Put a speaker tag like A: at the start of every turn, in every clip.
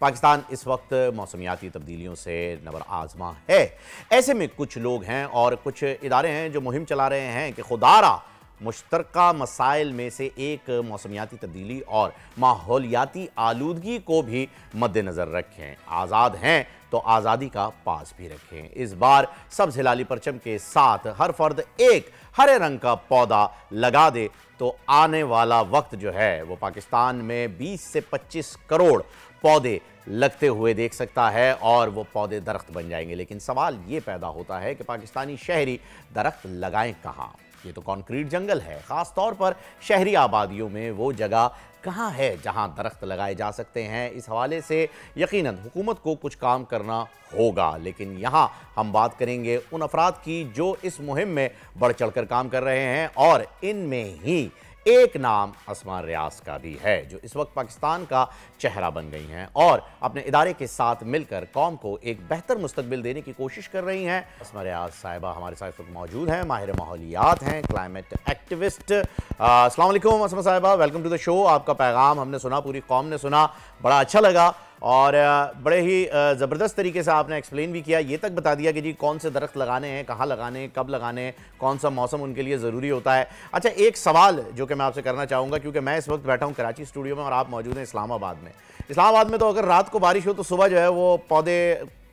A: पाकिस्तान इस वक्त मौसमियाती तब्दीलियों से नबर आजमा है ऐसे में कुछ लोग हैं और कुछ इदारे हैं जो मुहिम चला रहे हैं कि खुदारा मुश्तरक मसाइल में से एक मौसमियाती तब्दीली और माहौलियाती आलूदगी को भी मद्देनज़र रखें आज़ाद हैं तो आज़ादी का पास भी रखें इस बार सब हिलाली परचम के साथ हर फर्द एक हरे रंग का पौधा लगा दे तो आने वाला वक्त जो है वो पाकिस्तान में 20 से 25 करोड़ पौधे लगते हुए देख सकता है और वो पौधे दरख्त बन जाएंगे लेकिन सवाल ये पैदा होता है कि पाकिस्तानी शहरी दरख्त लगाएं कहाँ ये तो कॉन्क्रीट जंगल है ख़ास तौर पर शहरी आबादियों में वो जगह कहाँ है जहाँ दरख्त लगाए जा सकते हैं इस हवाले से यकीन हुकूमत को कुछ काम करना होगा लेकिन यहाँ हम बात करेंगे उन अफराद की जो इस मुहिम में बढ़ चढ़ कर काम कर रहे हैं और इनमें ही एक नाम असमान रियाज का भी है जो इस वक्त पाकिस्तान का चेहरा बन गई हैं और अपने इदारे के साथ मिलकर कौम को एक बेहतर मुस्तबिल देने की कोशिश कर रही हैं असमान रियाज साहिबा हमारे साथ इस वक्त मौजूद हैं माहिर माहौलियात हैं क्लाइमेट एक्टिविस्ट असलम असमा साहिबा वेलकम टू द शो आपका पैगाम हमने सुना पूरी कौम ने सुना बड़ा अच्छा लगा और बड़े ही ज़बरदस्त तरीके से आपने एक्सप्लेन भी किया ये तक बता दिया कि जी कौन से दरख्त लगाने हैं कहाँ लगाने हैं कब लगाने हैं कौन सा मौसम उनके लिए ज़रूरी होता है अच्छा एक सवाल जो कि मैं आपसे करना चाहूँगा क्योंकि मैं इस वक्त बैठा हूँ कराची स्टूडियो में और आप मौजूद हैं इस्लामाबाद में इस्लामाबाद में तो अगर रात को बारिश हो तो सुबह जो है वो पौधे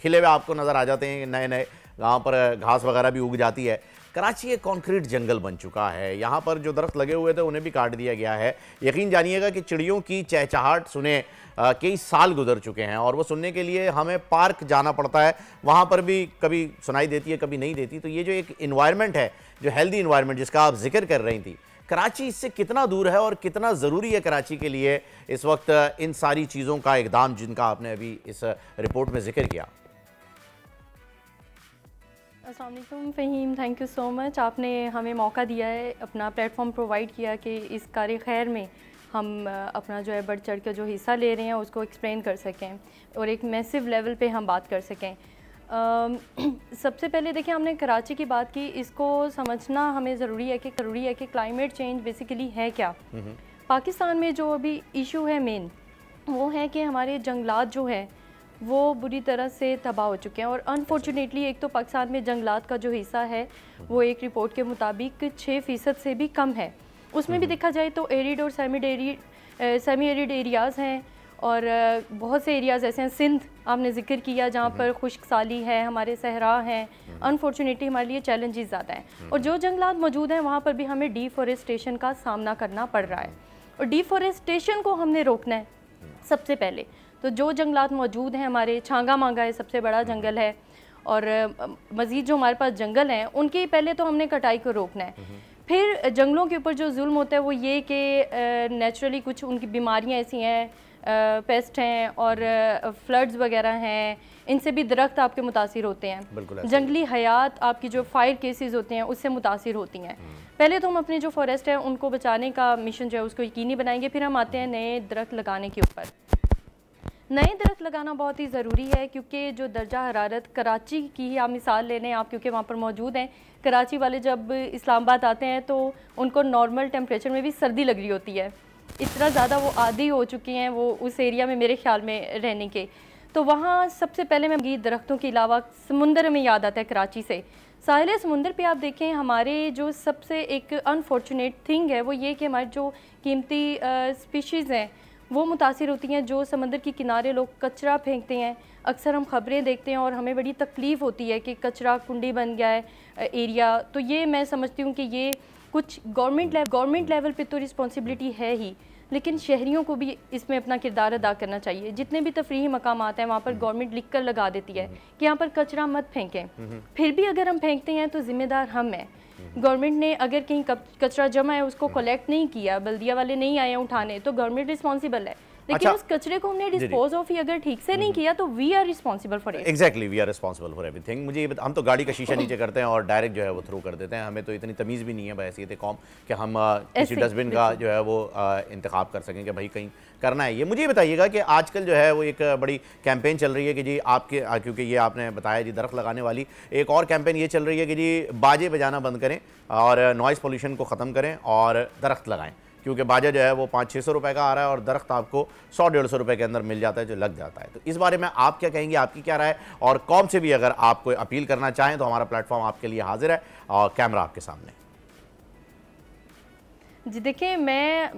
A: खिले हुए आपको नज़र आ जाते हैं नए नए वहाँ पर घास वगैरह भी उग जाती है कराची एक कंक्रीट जंगल बन चुका है यहाँ पर जो दरख्त लगे हुए थे उन्हें भी काट दिया गया है यकीन जानिएगा कि चिड़ियों की चहचहाट सुने कई साल गुजर चुके हैं और वो सुनने के लिए हमें पार्क जाना पड़ता है वहाँ पर भी कभी सुनाई देती है कभी नहीं देती तो ये जो एक इन्वायरमेंट है जो हेल्दी इन्वायरमेंट जिसका आप जिक्र कर रही थी कराची इससे कितना दूर है और कितना ज़रूरी है कराची के लिए इस वक्त इन सारी चीज़ों का इकदाम जिनका आपने अभी इस रिपोर्ट में जिक्र किया
B: Aslam Faheem thank you so much आपने हमें मौका दिया है अपना प्लेटफॉर्म प्रोवाइड किया कि इस कार खैर में हम अपना जो है बढ़ चढ़ के जो हिस्सा ले रहे हैं उसको एक्सप्लेन कर सकें और एक मैसिव लेवल पे हम बात कर सकें सबसे पहले देखिए हमने कराची की बात की इसको समझना हमें ज़रूरी है कि ज़रूरी है कि क्लाइमेट चेंज बेसिकली है क्या हम्म। पाकिस्तान में जो अभी इशू है मेन वो है कि हमारे जंगलात जो है वो बुरी तरह से तबाह हो चुके हैं और अनफॉर्चुनेटली एक तो पाकिस्तान में जंगलात का जो हिस्सा है वो एक रिपोर्ट के मुताबिक छः फ़ीसद से भी कम है उसमें भी हम्म। देखा जाए तो एरिड और सेमी डेरी सेमी एरिड एरियाज़ हैं और बहुत से एरियाज़ ऐसे हैं सिंध आपने जिक्र किया जहाँ हम्म। पर खुश्क साली है हमारे सहरा हैं अनफॉर्चुनेटली हम्म। हमारे लिए चैलेंजेस ज़्यादा हैं और जो जंगलात मौजूद हैं वहाँ पर भी हमें डीफॉरेस्टेशन का सामना करना पड़ रहा है और डीफॉरेस्टेशन को हमने रोकना है सबसे पहले तो जो जंगलात मौजूद हैं हमारे छांगा मांगा है सबसे बड़ा हम्म। जंगल है और मज़ीद जो हमारे पास जंगल हैं उनकी पहले तो हमने कटाई को रोकना है हम्म। फिर जंगलों के ऊपर जो जुल्म होता है वो ये कि नेचुरली कुछ उनकी बीमारियाँ ऐसी हैं पेस्ट हैं और फ्लड्स वगैरह हैं इनसे भी दरख्त आपके मुतासर होते हैं जंगली हयात आपकी जो फायर केसेस होते हैं उससे मुतासर होती हैं हम्म। पहले तो हम अपने जो फॉरेस्ट हैं उनको बचाने का मिशन जो है उसको यकीनी बनाएंगे फिर हम आते हैं नए दरख्त लगाने के ऊपर नए दरख्त लगाना बहुत ही ज़रूरी है क्योंकि जो दर्जा हरारत कराची की ही आप मिसाल ले लें आप क्योंकि वहाँ पर मौजूद हैं कराची वाले जब इस्लामाबाद आते हैं तो उनको नॉर्मल टेम्परेचर में भी सर्दी लग रही होती है इतना ज़्यादा वो आदी हो चुकी हैं वो उस एरिया में मेरे ख्याल में रहने के तो वहाँ सबसे पहले मैं गीत दरख्तों के अलावा समुंदर में याद आता है कराची से साहिल समुंदर पे आप देखें हमारे जो सबसे एक अनफॉर्चुनेट थिंग है वो ये कि हमारे जो कीमती स्पीशीज़ हैं वो मुतासर होती हैं जो समंदर के किनारे लोग कचरा फेंकते हैं अक्सर हम ख़बरें देखते हैं और हमें बड़ी तकलीफ़ होती है कि कचरा कुंडी बन गया है एरिया तो ये मैं समझती हूँ कि ये कुछ गवर्नमेंट लेवल गवर्नमेंट लेवल पे तो रिस्पॉन्सिबिलिटी है ही लेकिन शहरीों को भी इसमें अपना किरदार अदा करना चाहिए जितने भी तफरी मकाम हैं वहाँ पर गवर्नमेंट लिख कर लगा देती है हम्म। कि यहाँ पर कचरा मत फेंकें हम्म। फिर भी अगर हम फेंकते हैं तो ज़िम्मेदार हम हैं हम्म। गवर्नमेंट ने अगर कहीं कचरा जमा है उसको कलेक्ट नहीं किया बल्दिया वाले नहीं आए उठाने तो गवर्नमेंट रिस्पॉन्सिबल है अच्छा। लेकिन अच्छा, उस कचरे को हमने डिस्पोज ऑफ ही अगर ठीक से नहीं हम्म। किया तो we are responsible for exactly
A: we are responsible for everything मुझे हम तो गाड़ी का शीशा नीचे करते हैं और डायरेक्ट जो है वो थ्रू कर देते हैं हमें तो इतनी तमीज़ भी नहीं है बहसीत कॉम कि हम किसी डस्टबिन का जो है वो इंतखब कर सकें कि भाई कहीं करना है ये मुझे बताइएगा कि आजकल जो है वो एक बड़ी कैंपेन चल रही है कि जी आपके क्योंकि ये आपने बताया जी दरख्त लगाने वाली एक और कैंपेन ये चल रही है कि जी बाजे बजाना बंद करें और नॉइज़ पोल्यूशन को ख़त्म करें और दरख्त लगाएं क्योंकि बाजा जो है वो पाँच छः सौ रुपये का आ रहा है और दरख्त आपको सौ डेढ़ सौ रुपये के अंदर मिल जाता है जो लग जाता है तो इस बारे में आप क्या कहेंगे आपकी क्या राय और कौन से भी अगर आप कोई अपील करना चाहें तो हमारा प्लेटफॉर्म आपके लिए हाजिर है और कैमरा आपके सामने
B: जी देखिए मैं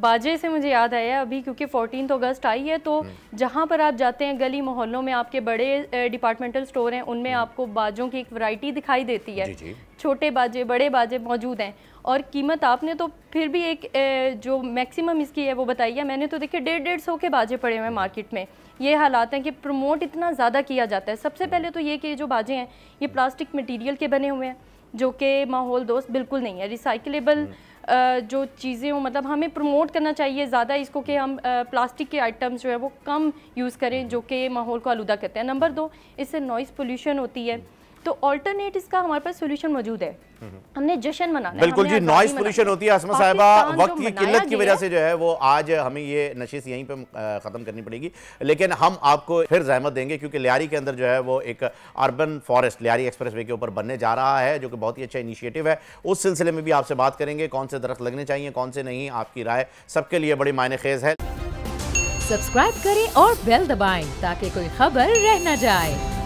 B: बाजे से मुझे याद आया अभी क्योंकि फोर्टीन अगस्त आई है तो हम्म। जहाँ पर आप जाते हैं गली मोहल्लों में आपके बड़े डिपार्टमेंटल स्टोर हैं उनमें हम्म। आपको बाजों की एक वैरायटी दिखाई देती है जी जी। छोटे बाजे बड़े बाजे मौजूद हैं और कीमत आपने तो फिर भी एक जो मैक्सिमम इसकी है वो बताई है मैंने तो देखिए डेढ़ डेढ़ सौ के बाजे पड़े हुए हैं मार्केट में ये हालात हैं कि प्रमोट इतना ज़्यादा किया जाता है सबसे हम्म। पहले तो ये कि जो बाजे हैं ये प्लास्टिक मटीरियल के बने हुए हैं जो कि माहौल दोस्त बिल्कुल नहीं है रिसाइकलेबल जो चीज़ें हों मतलब हमें प्रमोट करना चाहिए ज़्यादा इसको कि हम प्लास्टिक के आइटम्स जो है वो कम यूज़ करें जो कि माहौल को आलूदा करते हैं नंबर दो इससे नॉइज़ पोल्यूशन होती है तो ऑल्टरनेट इसका हमारे पास सोल्यूशन मौजूद है हमने जश्न मनाना बिल्कुल जी नॉइस पोल्यूशन होती है आसमा वक्त की किल्लत की वजह
A: से जो है वो आज हमें ये नशीस यहीं पे ख़त्म करनी पड़ेगी लेकिन हम आपको फिर जहमत देंगे क्योंकि लियारी के अंदर जो है वो एक अर्बन फॉरेस्ट लियारी वे के ऊपर बनने जा रहा है जो कि बहुत ही अच्छा इनिशिएटिव है उस सिलसिले में भी आपसे बात करेंगे कौन से दरख्त लगने चाहिए कौन से नहीं आपकी राय सबके लिए बड़ी मायने खेज है सब्सक्राइब करें और
B: बेल दबाएं ताकि कोई खबर रह न जाए